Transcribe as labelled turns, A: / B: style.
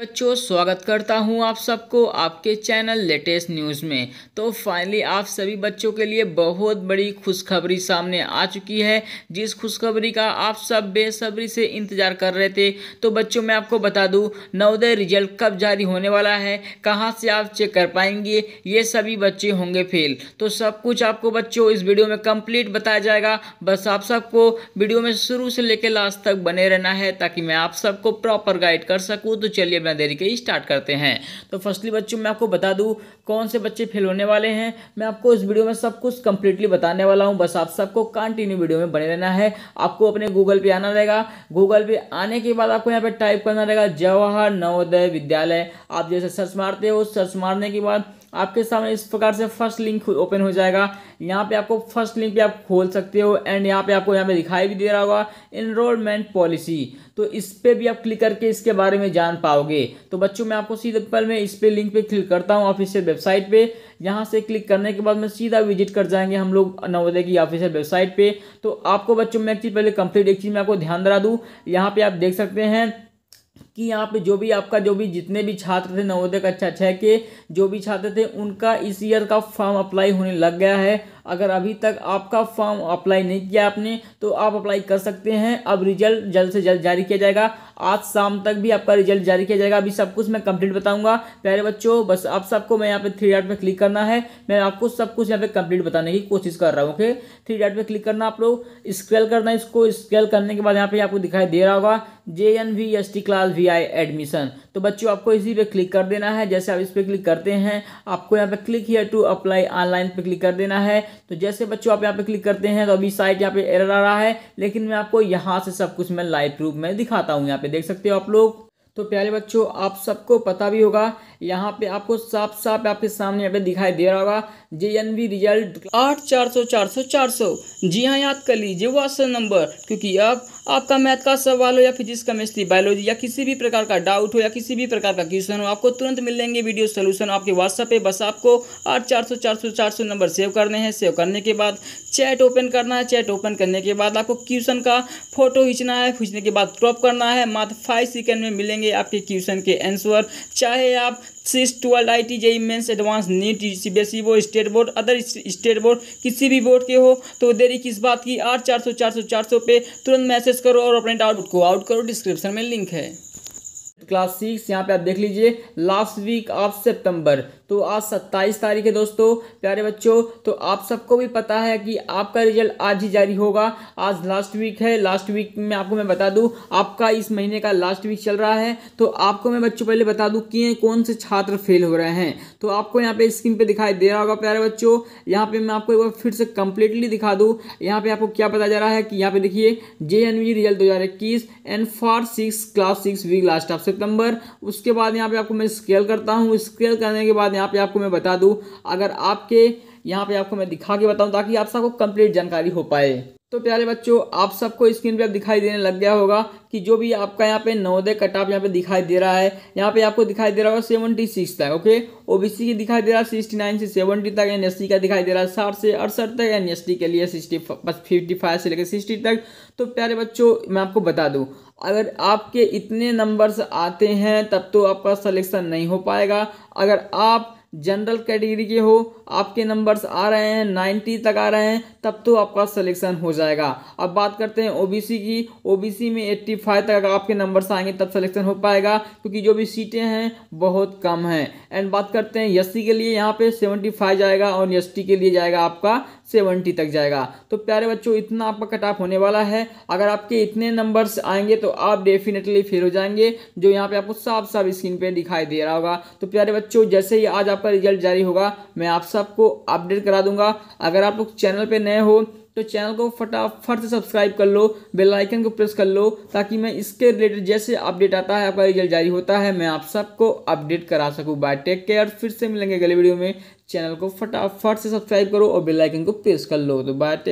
A: बच्चों स्वागत करता हूं आप सबको आपके चैनल लेटेस्ट न्यूज़ में तो फाइनली आप सभी बच्चों के लिए बहुत बड़ी खुशखबरी सामने आ चुकी है जिस खुशखबरी का आप सब बेसब्री से इंतज़ार कर रहे थे तो बच्चों मैं आपको बता दूं नवोदय रिजल्ट कब जारी होने वाला है कहां से आप चेक कर पाएंगे ये सभी बच्चे होंगे फेल तो सब कुछ आपको बच्चों इस वीडियो में कम्प्लीट बताया जाएगा बस आप सबको वीडियो में शुरू से लेकर लास्ट तक बने रहना है ताकि मैं आप सबको प्रॉपर गाइड कर सकूँ तो चलिए बिना देरी के स्टार्ट करते हैं तो फर्स्टली बच्चों मैं आपको बता दूँ कौन से बच्चे फेल होने वाले हैं मैं आपको इस वीडियो में सब कुछ कंप्लीटली बताने वाला हूँ बस आप सबको कंटिन्यू वीडियो में बने रहना है आपको अपने गूगल पे आना रहेगा गूगल पे आने के बाद आपको यहाँ पे टाइप करना रहेगा जवाहर नवोदय विद्यालय आप जैसे सर्च मारते हो सर्च मारने के बाद आपके सामने इस प्रकार से फर्स्ट लिंक ओपन हो जाएगा यहाँ पे आपको फर्स्ट लिंक भी आप खोल सकते हो एंड यहाँ पे आपको यहाँ पे दिखाई भी दे रहा होगा इनरोलमेंट पॉलिसी तो इस पर भी आप क्लिक करके इसके बारे में जान पाओगे तो बच्चों मैं आपको सीधे पल में इस पर लिंक पे क्लिक करता हूँ ऑफिशियल वेबसाइट पे यहाँ से क्लिक करने के बाद में सीधा विजिट कर जाएंगे हम लोग नवोदय की ऑफिशियल वेबसाइट पर तो आपको बच्चों में एक चीज़ पहले कंप्लीट एक चीज़ मैं आपको ध्यान दिला दूँ यहाँ पे आप देख सकते हैं कि यहाँ पे जो भी आपका जो भी जितने भी छात्र थे नवोदय कक्षा छः के जो भी छात्र थे उनका इस ईयर का फॉर्म अप्लाई होने लग गया है अगर अभी तक आपका फॉर्म अप्लाई नहीं किया आपने तो आप अप्लाई कर सकते हैं अब रिजल्ट जल्द से जल्द जारी किया जाएगा आज शाम तक भी आपका रिजल्ट जारी किया जाएगा अभी सब कुछ मैं कंप्लीट बताऊंगा प्यारे बच्चों बस आप सबको मैं यहाँ पे थ्री डॉट पे क्लिक करना है मैं आपको सब कुछ यहाँ पे कंप्लीट बताने की कोशिश कर रहा हूँ ओके थ्री डॉट पे क्लिक करना आप लोग स्केल करना इसको स्केल करने के बाद यहाँ पे आपको दिखाई दे रहा होगा J N V S T class V I admission तो बच्चों आपको इसी पे क्लिक कर देना है जैसे आप इस पर क्लिक करते हैं आपको यहाँ पे click here to apply online पे क्लिक कर देना है तो जैसे बच्चों आप यहाँ पे क्लिक करते हैं तो अभी साइट यहाँ पे एरर आ रहा है लेकिन मैं आपको यहाँ से सब कुछ मैं लाइव प्रूफ में दिखाता हूँ यहाँ पे देख सकते हो आप लोग तो प्यारे बच्चों आप सबको पता भी होगा यहाँ पे आपको साफ साफ आपके सामने यहाँ पे दिखाई दे रहा होगा जे एन वी रिजल्ट आठ चार सौ चार सौ चार सौ जी हाँ याद कर लीजिए व्हाट्सएप नंबर क्योंकि अब आपका मैथ का सवाल हो या फिजिक्स केमिस्ट्री बायोलॉजी या किसी भी प्रकार का डाउट हो या किसी भी प्रकार का क्वेश्चन हो आपको तुरंत मिलेंगे वीडियो सोल्यूशन आपके व्हाट्सएप पे बस आपको आठ चार सौ चार सौ चार सौ नंबर सेव करने हैं सेव करने के बाद चैट ओपन करना है चैट ओपन करने के बाद आपको क्वेश्चन का फोटो खींचना है खींचने के बाद क्रॉप करना है मात्र फाइव सेकेंड में मिलेंगे करेंगे आपके क्वेश्चन के आंसर चाहे आप six twelfth I T JEE mains advance NEET C B S E board state board other state board किसी भी बोर्ड के हो तो देरी किस बात की आठ चार सौ चार सौ चार सौ पे तुरंत मैसेज करो और अपने डाउट को आउट करो डिस्क्रिप्शन में लिंक है क्लास सिक्स यहाँ पे आप देख लीजिए लास्ट वीक ऑफ सितंबर तो आज सत्ताईस तारीख है दोस्तों प्यारे बच्चों तो आप सबको भी पता है कि आपका रिजल्ट आज ही जारी होगा आज लास्ट वीक है लास्ट वीक में आपको मैं बता दूँ आपका इस महीने का लास्ट वीक चल रहा है तो आपको मैं बच्चों पहले बता दूँ कि कौन से छात्र फेल हो रहे हैं तो आपको यहाँ पे स्क्रीन पे दिखाई दे रहा होगा प्यारे बच्चों यहाँ पे मैं आपको एक बार फिर से कंप्लीटली दिखा दूँ यहाँ पे आपको क्या पता जा रहा है कि यहाँ पे देखिए जे रिजल्ट दो हज़ार इक्कीस and for six class six week last of सितंबर उसके बाद यहाँ पे आपको मैं स्केल करता हूँ स्केल करने के बाद यहाँ पे आपको मैं बता दूँ अगर आपके यहाँ पे आपको मैं दिखा के बताऊँ ताकि आप सबको कंप्लीट जानकारी हो पाए तो प्यारे बच्चों आप सबको स्क्रीन पे अब दिखाई देने लग गया होगा कि जो भी आपका यहाँ पे नवोदय कट ऑफ यहाँ पे दिखाई दे रहा है यहाँ पे आपको दिखाई दे रहा होगा सेवेंटी सिक्स तक ओके ओबीसी की दिखाई दे रहा है सिक्सटी नाइन से सेवेंटी तक एन का दिखाई दे रहा है साठ से अड़सठ तक एन के लिए सिक्सटी फिफ्टी फाइव से लेकर सिक्सटी तक तो प्यारे बच्चों मैं आपको बता दूँ अगर आपके इतने नंबर्स आते हैं तब तो आपका सिलेक्शन नहीं हो पाएगा अगर आप जनरल कैटेगरी के हो आपके नंबर्स आ रहे हैं नाइन्टी तक आ रहे हैं तब तो आपका सिलेक्शन हो जाएगा अब बात करते हैं ओबीसी की ओबीसी में 85 तक अगर आपके नंबर आएंगे तब सिलेक्शन हो पाएगा क्योंकि जो भी सीटें हैं बहुत कम हैं एंड बात करते हैं एस के लिए यहाँ पे 75 जाएगा और एस के लिए जाएगा आपका सेवेंटी तक जाएगा तो प्यारे बच्चों इतना आपका कट ऑफ होने वाला है अगर आपके इतने नंबर्स आएंगे तो आप डेफिनेटली फेल हो जाएंगे जो यहाँ पे आपको साफ साफ स्क्रीन पे दिखाई दे रहा होगा तो प्यारे बच्चों जैसे ही आज आपका रिजल्ट जारी होगा मैं आप सबको अपडेट करा दूंगा अगर आप लोग चैनल पर नए हो तो चैनल को फटाफट से सब्सक्राइब कर लो बेल आइकन को प्रेस कर लो ताकि मैं इसके रिलेटेड जैसे अपडेट आता है आपका रिजल्ट जारी होता है मैं आप सबको अपडेट करा सकूं बाय टेक केयर फिर से मिलेंगे अगले वीडियो में चैनल को फटाफट से सब्सक्राइब करो और बेलाइकन को प्रेस कर लो तो बाय टेक